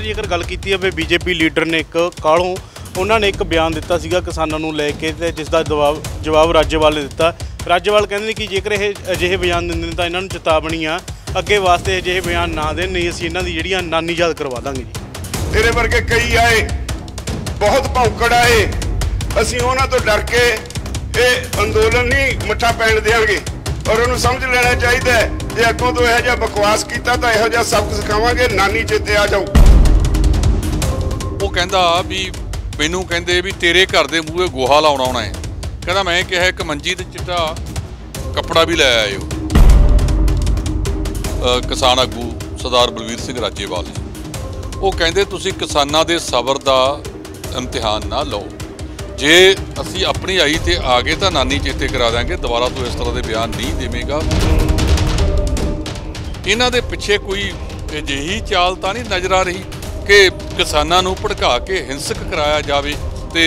sir ਜੇਕਰ ਗੱਲ ਕੀਤੀ ਹੈ ਵੀ ਬੀਜੇਪੀ ਲੀਡਰ ਨੇ ਇੱਕ ਕਾਲੋਂ ਉਹਨਾਂ ਨੇ ਇੱਕ ਬਿਆਨ ਦਿੱਤਾ ਸੀਗਾ ਕਿਸਾਨਾਂ ਨੂੰ ਲੈ ਕੇ ਤੇ ਜਿਸ ਦਾ ਜਵਾਬ ਰਾਜਵਾਲ ਨੇ ਦਿੱਤਾ ਰਾਜਵਾਲ ਕਹਿੰਦੇ ਨੇ ਕਿ ਜੇਕਰ ਇਹ ਅਜਿਹੇ ਬਿਆਨ ਦਿੰਦੇ ਨੇ ਤਾਂ ਇਹਨਾਂ ਨੂੰ ਚੇਤਾਵਨੀ ਆ ਅੱਗੇ ਵਾਸਤੇ ਅਜਿਹੇ ਬਿਆਨ ਨਾ ਦੇਣ ਨਹੀਂ ਅਸੀਂ ਇਹਨਾਂ ਦੀ ਜਿਹੜੀਆਂ ਨਾਨੀ ਯਾਦ ਕਰਵਾ ਦਾਂਗੇ ਜੀ ਤੇਰੇ ਵਰਗੇ ਕਈ ਆਏ ਬਹੁਤ ਭੌਕੜ ਆਏ ਅਸੀਂ ਉਹਨਾਂ ਤੋਂ ਡਰ ਕੇ ਇਹ ਅੰਦੋਲਨ ਨਹੀਂ ਮੱਠਾ ਪੈਣ ਦੇਵਾਂਗੇ ਔਰ ਉਹਨੂੰ ਸਮਝ ਲੈਣਾ ਚਾਹੀਦਾ ਜੇ ਅੱਗੋਂ ਤੋਂ ਇਹੋ ਜਿਹਾ ਬਕਵਾਸ ਕੀਤਾ ਤਾਂ ਇਹੋ ਜਿਹਾ ਸਬਕ ਸਿਖਾਵਾਂਗੇ ਨਾਨੀ ਚੇਤੇ ਆ ਜਾਓ ਉਹ ਕਹਿੰਦਾ ਵੀ ਮੈਨੂੰ ਕਹਿੰਦੇ ਵੀ ਤੇਰੇ ਘਰ ਦੇ ਮੂਹਰੇ ਗੋਹਾ ਲਾਉਣਾ ਆਉਣਾ ਹੈ ਕਹਿੰਦਾ ਮੈਂ ਕਿਹਾ ਇੱਕ ਮੰਜੀ ਤੇ ਚਿੱਟਾ ਕੱਪੜਾ ਵੀ ਲੈ ਆਇਓ ਕਿਸਾਨ ਆਗੂ ਸਰਦਾਰ ਬਲਵੀਰ ਸਿੰਘ ਰਾਜੇਵਾਲ ਜੀ ਉਹ ਕਹਿੰਦੇ ਤੁਸੀਂ ਕਿਸਾਨਾਂ ਦੇ ਸਬਰ ਦਾ ਇਮਤਿਹਾਨ ਨਾ ਲਓ ਜੇ ਅਸੀਂ ਆਪਣੀ ਆਈ ਤੇ ਆ ਗਏ ਤਾਂ ਨਾਨੀ ਚੇਤੇ ਕਰਾ ਦਾਂਗੇ ਦੁਬਾਰਾ ਤੋਂ ਇਸ ਤਰ੍ਹਾਂ ਦੇ ਬਿਆਨ ਨਹੀਂ ਦੇਵੇਂਗਾ ਇਹਨਾਂ ਦੇ ਪਿੱਛੇ ਕੋਈ ਅਜਿਹੀ ਚਾਲ ਤਾਂ ਨਹੀਂ ਨਜ਼ਰ ਆ ਰਹੀ ਕਿ ਕਿਸਾਨਾਂ ਨੂੰ ਭੜਕਾ ਕੇ ਹਿੰਸਕ ਕਰਾਇਆ ਜਾਵੇ ਤੇ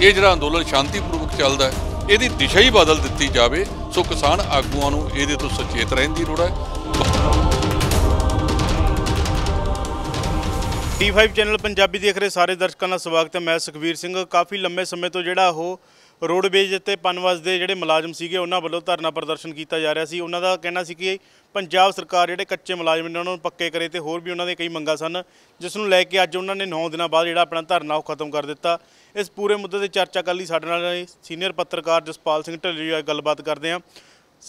ਇਹ ਜਿਹੜਾ ਅੰਦੋਲਨ ਸ਼ਾਂਤੀਪੂਰਵਕ ਚੱਲਦਾ ਹੈ ਇਹਦੀ ਦਿਸ਼ਾ ਹੀ ਬਦਲ ਦਿੱਤੀ ਜਾਵੇ ਸੋ ਕਿਸਾਨ ਆਗੂਆਂ ਨੂੰ ਇਹਦੇ ਤੋਂ ਸੁਚੇਤ ਰਹਿਣ ਦੀ ਲੋੜ ਹੈ ਟੀ5 ਚੈਨਲ ਪੰਜਾਬੀ ਦੇਖ ਰਹੇ ਸਾਰੇ ਦਰਸ਼ਕਾਂ ਦਾ ਸਵਾਗਤ ਹੈ ਮੈਂ ਸੁਖਵੀਰ ਸਿੰਘ ਕਾਫੀ ਲੰਮੇ ਸਮੇਂ ਤੋਂ ਜਿਹੜਾ ਉਹ ਰੋਡਵੇਜ ਤੇ ਪਨਵਸ ਦੇ ਜਿਹੜੇ ਮੁਲਾਜ਼ਮ ਸੀਗੇ ਉਹਨਾਂ ਵੱਲੋਂ ਧਰਨਾ ਪ੍ਰਦਰਸ਼ਨ ਕੀਤਾ ਜਾ ਰਿਹਾ ਸੀ ਉਹਨਾਂ ਦਾ ਕਹਿਣਾ ਸੀ ਕਿ ਪੰਜਾਬ ਸਰਕਾਰ ਜਿਹੜੇ ਕੱਚੇ ਮੁਲਾਜ਼ਮ ਨੇ ਉਹਨਾਂ ਨੂੰ ਪੱਕੇ ਕਰੇ ਤੇ ਹੋਰ ਵੀ ਉਹਨਾਂ ਦੇ ਕਈ ਮੰਗਾਂ ਸਨ ਜਿਸ ਨੂੰ ਲੈ ਕੇ ਅੱਜ ਉਹਨਾਂ ਨੇ 9 ਦਿਨਾਂ ਬਾਅਦ ਜਿਹੜਾ ਆਪਣਾ ਧਰਨਾ ਉਹ ਖਤਮ ਕਰ ਦਿੱਤਾ ਇਸ ਪੂਰੇ ਮੁੱਦੇ ਤੇ ਚਰਚਾ ਕਰਨ ਲਈ ਸਾਡੇ ਨਾਲ ਸੀਨੀਅਰ ਪੱਤਰਕਾਰ ਜਸਪਾਲ ਸਿੰਘ ਢੱਲੀ ਗੱਲਬਾਤ ਕਰਦੇ ਆ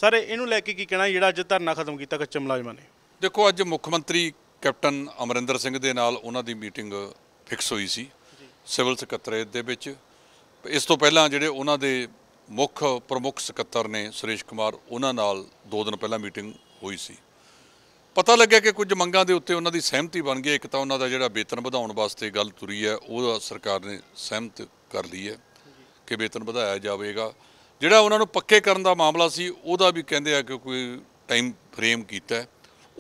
ਸਰ ਇਹਨੂੰ ਲੈ ਕੇ ਕੀ ਕਹਿਣਾ ਜਿਹੜਾ ਅੱਜ ਧਰਨਾ ਖਤਮ ਕੀਤਾ ਕੱਚੇ ਮੁਲਾਜ਼ਮਾਂ ਨੇ ਦੇਖੋ ਅੱਜ ਮੁੱਖ ਮੰਤਰੀ ਕੈਪਟਨ ਅਮਰਿੰਦਰ ਸਿੰਘ ਦੇ ਨਾਲ ਉਹਨਾਂ ਦੀ ਮੀਟਿੰਗ ਫਿਕਸ ਹੋਈ ਸੀ ਸਿਵਲ ਸਕੱਤਰੇਤ ਦੇ ਵਿੱਚ ਇਸ ਤੋਂ ਪਹਿਲਾਂ ਜਿਹੜੇ ਉਹਨਾਂ ਦੇ ਮੁੱਖ ਪ੍ਰਮੁੱਖ ਸਕੱਤਰ ਨੇ ਸੁਰੇਸ਼ ਕੁਮਾਰ ਉਹਨਾਂ ਨਾਲ 2 ਦਿਨ ਪਹਿਲਾਂ ਮੀਟਿੰਗ ਹੋਈ ਸੀ ਪਤਾ ਲੱਗਿਆ ਕਿ ਕੁਝ ਮੰਗਾਂ ਦੇ ਉੱਤੇ ਉਹਨਾਂ ਦੀ ਸਹਿਮਤੀ ਬਣ ਗਈ ਇੱਕ ਤਾਂ ਉਹਨਾਂ ਦਾ ਜਿਹੜਾ ਵੇਤਨ ਵਧਾਉਣ ਵਾਸਤੇ ਗੱਲ ਤੁਰੀ ਹੈ ਉਹ ਸਰਕਾਰ ਨੇ ਸਹਿਮਤ ਕਰ ਲਈ ਹੈ ਕਿ ਵੇਤਨ ਵਧਾਇਆ ਜਾਵੇਗਾ ਜਿਹੜਾ ਉਹਨਾਂ ਨੂੰ ਪੱਕੇ ਕਰਨ ਦਾ ਮਾਮਲਾ ਸੀ ਉਹਦਾ ਵੀ ਕਹਿੰਦੇ ਆ ਕਿ ਕੋਈ ਟਾਈਮ ਫਰੇਮ ਕੀਤਾ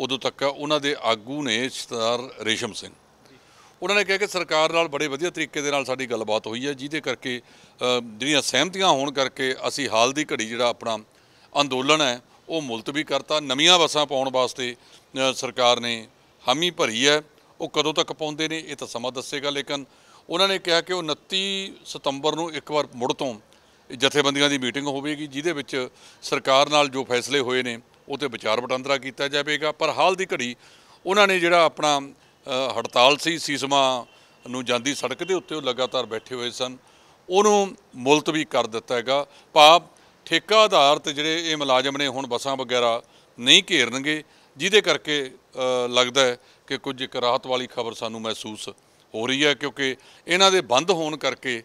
ਉਦੋਂ ਤੱਕ ਉਹਨਾਂ ਦੇ ਆਗੂ ਨੇ ਸਰਦਾਰ ਰੇਸ਼ਮ ਸਿੰਘ ਉਹਨਾਂ ਨੇ ਕਿਹਾ ਕਿ ਸਰਕਾਰ ਨਾਲ ਬੜੇ ਵਧੀਆ ਤਰੀਕੇ ਦੇ ਨਾਲ ਸਾਡੀ ਗੱਲਬਾਤ ਹੋਈ ਹੈ ਜਿਹਦੇ ਕਰਕੇ ਜਿਹੜੀਆਂ ਸਹਿਮਤੀਆਂ ਹੋਣ ਕਰਕੇ ਅਸੀਂ ਹਾਲ ਦੀ ਘੜੀ ਜਿਹੜਾ ਆਪਣਾ ਅੰਦੋਲਨ ਹੈ ਉਹ ਮੁਲਤਵੀ ਕਰਤਾ ਨਵੀਆਂ ਬੱਸਾਂ ਪਾਉਣ ਵਾਸਤੇ ਸਰਕਾਰ ਨੇ ਹਾਮੀ ਭਰੀ ਹੈ ਉਹ ਕਦੋਂ ਤੱਕ ਪਾਉਂਦੇ ਨੇ ਇਹ ਤਾਂ ਸਮਾਂ ਦੱਸੇਗਾ ਲੇਕਿਨ ਉਹਨਾਂ ਨੇ ਕਿਹਾ ਕਿ 29 ਸਤੰਬਰ ਨੂੰ ਇੱਕ ਵਾਰ ਮੁੜ ਤੋਂ ਜਥੇਬੰਦੀਆਂ ਦੀ ਮੀਟਿੰਗ ਹੋਵੇਗੀ ਜਿਹਦੇ ਵਿੱਚ ਸਰਕਾਰ ਨਾਲ ਜੋ ਫੈਸਲੇ ਹੋਏ ਨੇ ਉਹ ਤੇ ਵਿਚਾਰ ਵਟਾਂਦਰਾ ਕੀਤਾ ਜਾਵੇਗਾ ਪਰ ਹਾਲ ਦੀ ਘੜੀ ਉਹਨਾਂ ਨੇ ਜਿਹੜਾ ਆਪਣਾ ਹੜਤਾਲ ਸੀ ਸੀਸਮਾ ਨੂੰ ਜਾਂਦੀ ਸੜਕ ਦੇ ਉੱਤੇ ਉਹ ਲਗਾਤਾਰ ਬੈਠੇ ਹੋਏ ਸਨ ਉਹਨੂੰ ਮੁਲਤਵੀ ਕਰ ਦਿੱਤਾ ਹੈਗਾ ਭਾਵ ਠੇਕਾ ਆਧਾਰ ਤੇ ਜਿਹੜੇ ਇਹ ਮੁਲਾਜ਼ਮ ਨੇ ਹੁਣ ਬੱਸਾਂ ਵਗੈਰਾ ਨਹੀਂ ਘੇਰਨਗੇ ਜਿਹਦੇ ਕਰਕੇ ਲੱਗਦਾ ਹੈ ਕਿ ਕੁਝ ਇੱਕ ਰਾਹਤ ਵਾਲੀ ਖਬਰ ਸਾਨੂੰ ਮਹਿਸੂਸ ਹੋ ਰਹੀ ਹੈ ਕਿਉਂਕਿ ਇਹਨਾਂ ਦੇ ਬੰਦ ਹੋਣ ਕਰਕੇ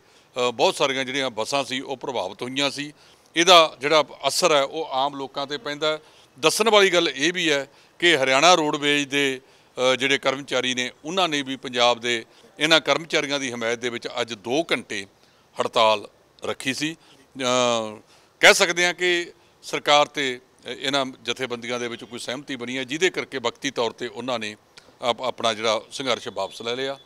ਬਹੁਤ ਸਾਰੀਆਂ ਜਿਹੜੀਆਂ ਬੱਸਾਂ ਸੀ ਉਹ ਪ੍ਰਭਾਵਿਤ ਹੋਈਆਂ ਸੀ ਇਹਦਾ ਜਿਹੜਾ ਅਸਰ ਹੈ ਉਹ ਆਮ ਲੋਕਾਂ ਤੇ ਪੈਂਦਾ ਦੱਸਣ ਵਾਲੀ ਗੱਲ ਇਹ ਵੀ ਹੈ ਕਿ ਹਰਿਆਣਾ ਰੋਡਵੇਜ ਦੇ ਜਿਹੜੇ ਕਰਮਚਾਰੀ ਨੇ ਉਹਨਾਂ ਨੇ ਵੀ ਪੰਜਾਬ ਦੇ ਇਹਨਾਂ ਕਰਮਚਾਰੀਆਂ ਦੀ ਹਮਾਇਤ ਦੇ ਵਿੱਚ ਅੱਜ 2 ਘੰਟੇ ਹੜਤਾਲ ਰੱਖੀ ਸੀ ਕਹਿ ਸਕਦੇ ਹਾਂ ਕਿ ਸਰਕਾਰ ਤੇ ਇਹਨਾਂ ਜਥੇਬੰਦੀਆਂ ਦੇ ਵਿੱਚ ਕੋਈ ਸਹਿਮਤੀ ਬਣੀ ਹੈ ਜਿਹਦੇ ਕਰਕੇ ਵਕਤੀ ਤੌਰ ਤੇ ਉਹਨਾਂ ਨੇ ਆਪਣਾ ਜਿਹੜਾ ਸੰਘਰਸ਼ ਵਾਪਸ ਲੈ ਲਿਆ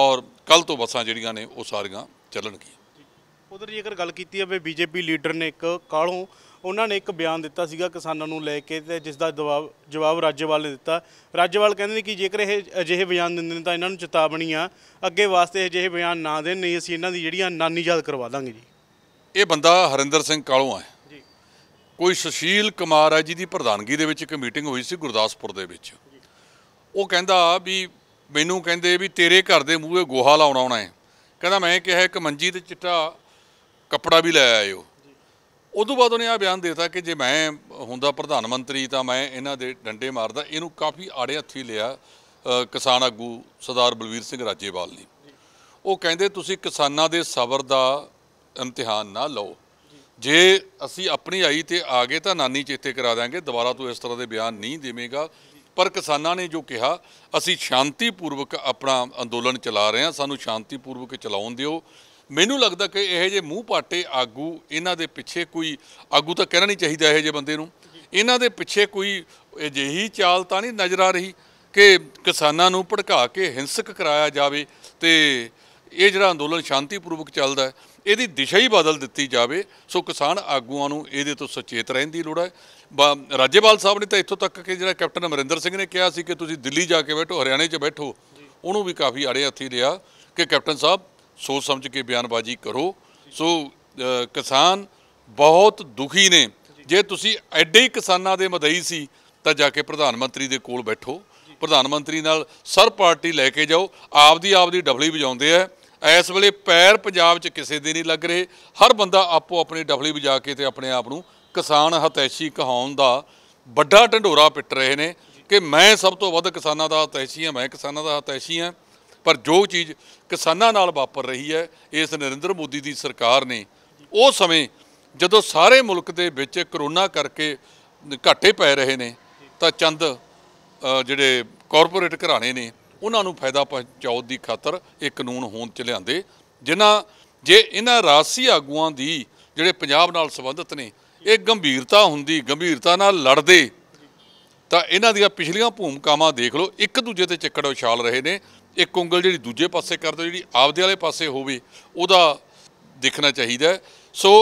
ਔਰ ਕੱਲ ਤੋਂ ਬੱਸਾਂ ਜਿਹੜੀਆਂ ਨੇ ਉਹ ਸਾਰੀਆਂ ਚੱਲਣਗੀਆਂ ਉਧਰ ਜੇਕਰ ਗੱਲ ਕੀਤੀ ਜਾਵੇ ਬੀਜੇਪੀ ਲੀਡਰ ਨੇ ਇੱਕ ਕਾਲੋਂ ਉਹਨਾਂ ਨੇ ਇੱਕ ਬਿਆਨ ਦਿੱਤਾ ਸੀਗਾ ਕਿਸਾਨਾਂ ਨੂੰ ਲੈ ਕੇ ਤੇ ਜਿਸ ਦਾ ਜਵਾਬ ਰਾਜਵਾਲ ਨੇ ਦਿੱਤਾ ਰਾਜਵਾਲ ਕਹਿੰਦੇ ਨੇ ਕਿ ਜੇਕਰ ਇਹ ਅਜਿਹੇ ਬਿਆਨ ਦਿੰਦੇ ਨੇ ਤਾਂ ਇਹਨਾਂ ਨੂੰ ਚੇਤਾਵਨੀ ਆ ਅੱਗੇ ਵਾਸਤੇ ਅਜਿਹੇ ਬਿਆਨ ਨਾ ਦੇਣ ਨਹੀਂ ਅਸੀਂ ਇਹਨਾਂ ਦੀ ਜਿਹੜੀਆਂ ਨਾਨੀ ਯਾਦ ਕਰਵਾ ਦਾਂਗੇ ਜੀ ਇਹ ਬੰਦਾ ਹਰਿੰਦਰ ਸਿੰਘ ਕਾਲੋਂ ਆ ਜੀ ਕੋਈ ਸੁਸ਼ੀਲ ਕੁਮਾਰ ਹੈ ਦੀ ਪ੍ਰਧਾਨਗੀ ਦੇ ਵਿੱਚ ਇੱਕ ਮੀਟਿੰਗ ਹੋਈ ਸੀ ਗੁਰਦਾਸਪੁਰ ਦੇ ਵਿੱਚ ਉਹ ਕਹਿੰਦਾ ਵੀ ਮੈਨੂੰ ਕਹਿੰਦੇ ਵੀ ਤੇਰੇ ਘਰ ਦੇ ਮੂਹਰੇ ਗੋਹਾ ਲਾਉਣਾ ਆਉਣਾ ਹੈ ਕਹਿੰਦਾ ਮੈਂ ਕਿਹਾ ਇੱਕ ਮੰਜੀ ਤੇ ਚਿੱਟਾ ਕੱਪੜਾ ਵੀ ਲੈ ਆਇਓ ਉਦੋਂ ਬਾਅਦ ਉਹਨੇ ਆ ਬਿਆਨ ਦਿੱਤਾ ਕਿ ਜੇ ਮੈਂ ਹੁੰਦਾ ਪ੍ਰਧਾਨ ਮੰਤਰੀ ਤਾਂ ਮੈਂ ਇਹਨਾਂ ਦੇ ਡੰਡੇ ਮਾਰਦਾ ਇਹਨੂੰ ਕਾਫੀ ਆੜੇ ਹੱਥੀ ਲਿਆ ਕਿਸਾਨ ਆਗੂ ਸਰਦਾਰ ਬਲਵੀਰ ਸਿੰਘ ਰਾਜੇਵਾਲ ਨੇ ਉਹ ਕਹਿੰਦੇ ਤੁਸੀਂ ਕਿਸਾਨਾਂ ਦੇ ਸਬਰ ਦਾ ਇਮਤਿਹਾਨ ਨਾ ਲਓ ਜੇ ਅਸੀਂ ਆਪਣੀ ਆਈ ਤੇ ਆ ਗਏ ਤਾਂ ਨਾਨੀ ਚੇਤੇ ਕਰਾ ਦਾਂਗੇ ਦੁਬਾਰਾ ਤੂੰ ਇਸ ਤਰ੍ਹਾਂ ਦੇ ਬਿਆਨ ਨਹੀਂ ਦੇਵੇਂਗਾ ਪਰ ਕਿਸਾਨਾਂ ਨੇ ਜੋ ਕਿਹਾ ਅਸੀਂ ਸ਼ਾਂਤੀਪੂਰਵਕ ਆਪਣਾ ਅੰਦੋਲਨ ਚਲਾ ਰਹੇ ਹਾਂ ਸਾਨੂੰ ਸ਼ਾਂਤੀਪੂਰਵਕ ਚਲਾਉਣ ਦਿਓ ਮੈਨੂੰ ਲੱਗਦਾ ਕਿ ਇਹ ਜੇ ਮੂੰਹ ਪਾਟੇ ਆਗੂ ਇਹਨਾਂ ਦੇ ਪਿੱਛੇ ਕੋਈ ਆਗੂ ਤਾਂ ਕਹਿਣਾ ਨਹੀਂ ਚਾਹੀਦਾ ਇਹ ਜੇ ਬੰਦੇ ਨੂੰ ਇਹਨਾਂ ਦੇ ਪਿੱਛੇ ਕੋਈ ਅਜਿਹੀ ਚਾਲ ਤਾਂ ਨਹੀਂ ਨਜ਼ਰ ਆ ਰਹੀ ਕਿ ਕਿਸਾਨਾਂ ਨੂੰ ਭੜਕਾ ਕੇ ਹਿੰਸਕ ਕਰਾਇਆ ਜਾਵੇ ਤੇ ਇਹ ਜਿਹੜਾ ਅੰਦੋਲਨ ਸ਼ਾਂਤੀਪੂਰਵਕ ਚੱਲਦਾ ਹੈ ਇਹਦੀ ਦਿਸ਼ਾ ਹੀ ਬਦਲ ਦਿੱਤੀ ਜਾਵੇ ਸੋ ਕਿਸਾਨ ਆਗੂਆਂ ਨੂੰ ਇਹਦੇ ਤੋਂ ਸੁਚੇਤ ਰਹਿਣ ਦੀ ਲੋੜ ਹੈ ਰਾਜੇਵਾਲ ਸਾਹਿਬ ਨੇ ਤਾਂ ਇੱਥੋਂ ਤੱਕ ਕਿ ਜਿਹੜਾ ਕੈਪਟਨ ਅਮਰਿੰਦਰ ਸਿੰਘ ਨੇ ਕਿਹਾ ਸੀ ਕਿ ਤੁਸੀਂ ਦਿੱਲੀ ਜਾ ਕੇ ਬੈਠੋ ਹਰਿਆਣੇ 'ਚ ਬੈਠੋ ਉਹਨੂੰ ਵੀ ਕਾਫੀ ਆੜੇ ਹੱਥੀ ਲਿਆ ਕਿ ਕੈਪਟਨ ਸਾਹਿਬ ਸੋਚ ਸਮਝ ਕੇ ਬਿਆਨਬਾਜ਼ੀ ਕਰੋ ਸੋ ਕਿਸਾਨ ਬਹੁਤ ਦੁਖੀ ਨੇ ਜੇ ਤੁਸੀਂ ਐਡੇ ਹੀ ਕਿਸਾਨਾਂ ਦੇ ਮਦਈ ਸੀ ਤਾਂ ਜਾ ਕੇ ਪ੍ਰਧਾਨ ਮੰਤਰੀ ਦੇ ਕੋਲ ਬੈਠੋ ਪ੍ਰਧਾਨ ਮੰਤਰੀ ਨਾਲ ਸਰ ਪਾਰਟੀ ਲੈ ਕੇ ਜਾਓ ਆਪਦੀ ਆਪਦੀ ਡਬਲੀ ਵਜਾਉਂਦੇ ਆ ਇਸ ਵੇਲੇ ਪੈਰ ਪੰਜਾਬ 'ਚ ਕਿਸੇ ਦੇ ਨਹੀਂ ਲੱਗ ਰਹੇ ਹਰ ਬੰਦਾ ਆਪੋ ਆਪਣੀ ਡਬਲੀ ਵਜਾ ਕੇ ਤੇ ਆਪਣੇ ਆਪ ਨੂੰ ਕਿਸਾਨ ਹਤੈਸ਼ੀ ਕਹਾਉਣ ਦਾ ਵੱਡਾ ਢੰਡੋਰਾ ਪਿੱਟ ਰਹੇ ਨੇ ਕਿ ਮੈਂ ਸਭ ਤੋਂ ਵੱਧ ਕਿਸਾਨਾਂ ਦਾ ਹਤੈਸ਼ੀ ਹਾਂ ਮੈਂ ਕਿਸਾਨਾਂ ਦਾ ਹਤੈਸ਼ੀ ਹਾਂ ਪਰ ਜੋ ਚੀਜ਼ ਕਿਸਾਨਾਂ ਨਾਲ ਵਾਪਰ ਰਹੀ ਹੈ ਇਸ ਨਰਿੰਦਰ ਮੋਦੀ ਦੀ ਸਰਕਾਰ ਨੇ ਉਹ ਸਮੇਂ ਜਦੋਂ ਸਾਰੇ ਮੁਲਕ ਦੇ ਵਿੱਚ ਕਰੋਨਾ ਕਰਕੇ ਘਾਟੇ ਪੈ ਰਹੇ ਨੇ ਤਾਂ ਚੰਦ ਜਿਹੜੇ ਕਾਰਪੋਰੇਟ ਘਰਾਣੇ ਨੇ ਉਹਨਾਂ ਨੂੰ ਫਾਇਦਾ ਪਹੁੰਚਾਉਣ ਦੀ ਖਾਤਰ ਇਹ ਕਾਨੂੰਨ ਹੋਣ ਚ ਲਿਆਂਦੇ ਜਿਨ੍ਹਾਂ ਜੇ ਇਹਨਾਂ ਰਾਸੀ ਆਗੂਆਂ ਦੀ ਜਿਹੜੇ ਪੰਜਾਬ ਨਾਲ ਸੰਬੰਧਿਤ ਨੇ ਇਹ ਗੰਭੀਰਤਾ ਹੁੰਦੀ ਗੰਭੀਰਤਾ ਨਾਲ ਲੜਦੇ ਤਾਂ ਇਹਨਾਂ ਦੀਆਂ ਪਿਛਲੀਆਂ ਭੂਮਿਕਾਵਾਂ ਦੇਖ ਲਓ ਇੱਕ ਦੂਜੇ ਤੇ ਚੱਕੜ ਉਛਾਲ ਰਹੇ ਨੇ ਇੱਕ ਉਂਗਲ ਜਿਹੜੀ ਦੂਜੇ ਪਾਸੇ ਕਰ ਦੋ ਜਿਹੜੀ ਆਪਦੇ ਵਾਲੇ ਪਾਸੇ ਹੋਵੇ ਉਹਦਾ ਦੇਖਣਾ ਚਾਹੀਦਾ ਸੋ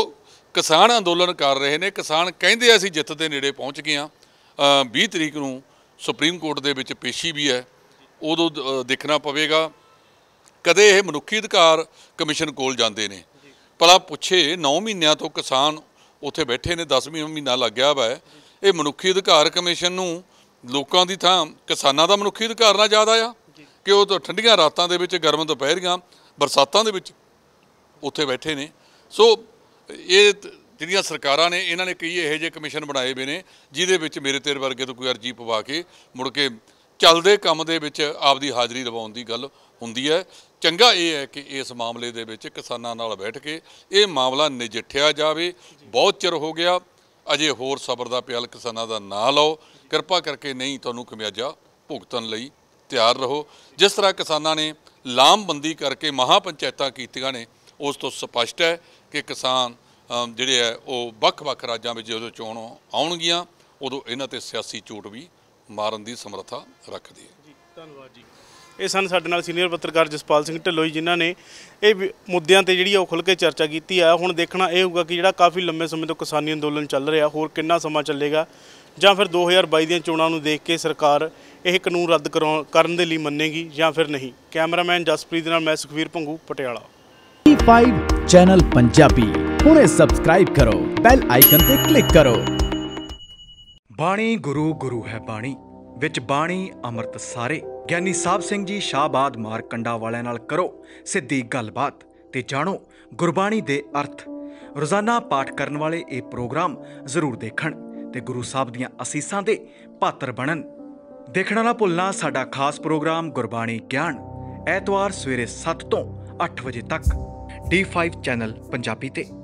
ਕਿਸਾਨ ਅੰਦੋਲਨ ਕਰ ਰਹੇ ਨੇ ਕਿਸਾਨ ਕਹਿੰਦੇ ਅਸੀਂ ਜਿੱਤ ਦੇ ਨੇੜੇ ਪਹੁੰਚ ਗਏ ਆ 20 ਤਰੀਕ ਨੂੰ ਸੁਪਰੀਮ ਕੋਰਟ ਦੇ ਵਿੱਚ ਪੇਸ਼ੀ ਵੀ ਹੈ ਉਦੋਂ ਦੇਖਣਾ ਪਵੇਗਾ ਕਦੇ ਇਹ ਮਨੁੱਖੀ ਅਧਿਕਾਰ ਕਮਿਸ਼ਨ ਕੋਲ ਜਾਂਦੇ ਨੇ ਭਲਾ ਪੁੱਛੇ 9 ਮਹੀਨਿਆਂ ਤੋਂ ਕਿਸਾਨ ਉੱਥੇ ਬੈਠੇ ਨੇ 10 ਮਹੀਨਾ ਲੱਗ ਗਿਆ ਵਾ ਇਹ ਮਨੁੱਖੀ ਅਧਿਕਾਰ ਕਮਿਸ਼ਨ ਨੂੰ ਲੋਕਾਂ ਦੀ ਥਾਂ ਕਿਸਾਨਾਂ ਦਾ ਮਨੁੱਖੀ ਅਧਿਕਾਰ ਨਾਲ ਜ਼ਿਆਦਾ ਆ ਕਿ ਉਹ ਤਾਂ ਠੰਡੀਆਂ ਰਾਤਾਂ ਦੇ ਵਿੱਚ ਗਰਮ ਦੁਪਹਿਰੀਆਂ ਬਰਸਾਤਾਂ ਦੇ ਵਿੱਚ ਉੱਥੇ ਬੈਠੇ ਨੇ ਸੋ ਇਹ ਜਿਹੜੀਆਂ ਸਰਕਾਰਾਂ ਨੇ ਇਹਨਾਂ ਨੇ ਕਈ ਇਹੋ ਜਿਹੇ ਕਮਿਸ਼ਨ ਬਣਾਏ ਹੋਏ ਨੇ ਜਿਹਦੇ ਵਿੱਚ ਮੇਰੇ ਤੇਰੇ ਵਰਗੇ ਤੋਂ ਕੋਈ ਅਰਜੀ ਪਵਾ ਕੇ ਮੁੜ ਕੇ ਚੱਲਦੇ ਕੰਮ ਦੇ ਵਿੱਚ ਆਪਦੀ ਹਾਜ਼ਰੀ ਲਵਾਉਣ ਦੀ ਗੱਲ ਹੁੰਦੀ ਹੈ ਚੰਗਾ ਇਹ ਹੈ ਕਿ ਇਸ ਮਾਮਲੇ ਦੇ ਵਿੱਚ ਕਿਸਾਨਾਂ ਨਾਲ ਬੈਠ ਕੇ ਇਹ ਮਾਮਲਾ ਨਜਿੱਠਿਆ ਜਾਵੇ ਬਹੁਤ ਚਿਰ ਹੋ ਗਿਆ ਅਜੇ ਹੋਰ ਸਬਰ ਦਾ ਪਿਆਲ ਕਿਸਾਨਾਂ ਦਾ ਨਾ ਲਓ ਕਿਰਪਾ ਕਰਕੇ ਨਹੀਂ ਤੁਹਾਨੂੰ ਕਮਿਆਜਾ ਭੁਗਤਣ ਲਈ ਤਿਆਰ ਰਹੋ ਜਿਸ ਤਰ੍ਹਾਂ ਕਿਸਾਨਾਂ ਨੇ ਲਾਮਬੰਦੀ ਕਰਕੇ ਮਹਾ ਪੰਚਾਇਤਾਂ ਕੀਤੀਆਂ ਨੇ ਉਸ ਤੋਂ ਸਪਸ਼ਟ ਹੈ ਕਿ ਕਿਸਾਨ ਜਿਹੜੇ ਹੈ ਉਹ ਵੱਖ-ਵੱਖ ਰਾਜਾਂ ਵਿੱਚ ਜਦੋਂ ਚੋਣ ਆਉਣਗੀਆਂ ਉਦੋਂ ਇਹਨਾਂ ਤੇ ਸਿਆਸੀ ਝੂਠ ਵੀ ਮਾਰਨ ਦੀ ਸਮਰੱਥਾ ਰੱਖਦੀ ਹੈ ਜੀ ਧੰਨਵਾਦ ਜੀ ਇਹ ਸਨ ਸਾਡੇ ਨਾਲ ਸੀਨੀਅਰ ਪੱਤਰਕਾਰ ਜਸਪਾਲ ਸਿੰਘ ਢਿੱਲੋਈ ਜਿਨ੍ਹਾਂ ਨੇ ਇਹ ਮੁੱਦਿਆਂ ਤੇ ਜਿਹੜੀ ਉਹ ਖੁੱਲ ਕੇ ਚਰਚਾ ਕੀਤੀ ਆ ਹੁਣ ਦੇਖਣਾ ਇਹ ਹੋਊਗਾ ਕਿ ਜਿਹੜਾ ਕਾਫੀ ਲੰਮੇ ਸਮੇਂ ਤੋਂ ਕਿਸਾਨੀ ਅੰਦੋਲਨ ਚੱਲ ਰਿਹਾ ਹੋਰ ਕਿੰਨਾ ਸਮਾਂ ਚੱਲੇਗਾ ਜਾਂ ਫਿਰ 2022 ਦੀਆਂ ਚੋਣਾਂ ਨੂੰ ਦੇਖ ਕੇ ਸਰਕਾਰ ਇਹ ਕਾਨੂੰਨ ਰੱਦ ਕਰਨ ਦੇ ਲਈ ਮੰਨੇਗੀ ਜਾਂ ਫਿਰ ਨਹੀਂ ਕੈਮਰਾਮੈਨ ਜਸਪ੍ਰੀਤ ਨਾਲ ਮੈਂ ਸੁਖਵੀਰ ਭੰਗੂ ਪਟਿਆਲਾ E5 ਚੈਨਲ ਪੰਜਾਬੀ ਹੁਣੇ ਸਬਸਕ੍ਰਾਈਬ ਕਰੋ ਬੈਲ ਆਈਕਨ ਤੇ ਕਲਿੱਕ ਕਰੋ ਬਾਣੀ ਗੁਰੂ ਗੁਰੂ ਹੈ ਬਾਣੀ ਵਿੱਚ ਬਾਣੀ ਅੰਮ੍ਰਿਤ ਸਾਰੇ ਗਿਆਨੀ ਸਾਹਿਬ ਸਿੰਘ ਜੀ ਸ਼ਾਬਾਦ ਮਾਰਕੰਡਾ ਵਾਲਿਆਂ ਨਾਲ ਕਰੋ ਸਿੱਧੀ ਗੱਲਬਾਤ ਤੇ ਜਾਣੋ ਗੁਰਬਾਣੀ ਦੇ ਅਰਥ ਰੋਜ਼ਾਨਾ ਪਾਠ ਕਰਨ ਵਾਲੇ ਇਹ ਪ੍ਰੋਗਰਾਮ ਜ਼ਰੂਰ ਦੇਖਣ ਤੇ ਗੁਰੂ ਸਾਹਿਬ ਦੀਆਂ ਅਸੀਸਾਂ ਦੇ ਪਾਤਰ ਬਣਨ ਦੇਖਣਾ ਨਾ ਭੁੱਲਣਾ ਸਾਡਾ ਖਾਸ ਪ੍ਰੋਗਰਾਮ ਗੁਰਬਾਣੀ ਗਿਆਨ ਐਤਵਾਰ ਸਵੇਰੇ 7 ਤੋਂ 8 ਵਜੇ ਤੱਕ D5 ਚੈਨਲ ਪੰਜਾਬੀ ਤੇ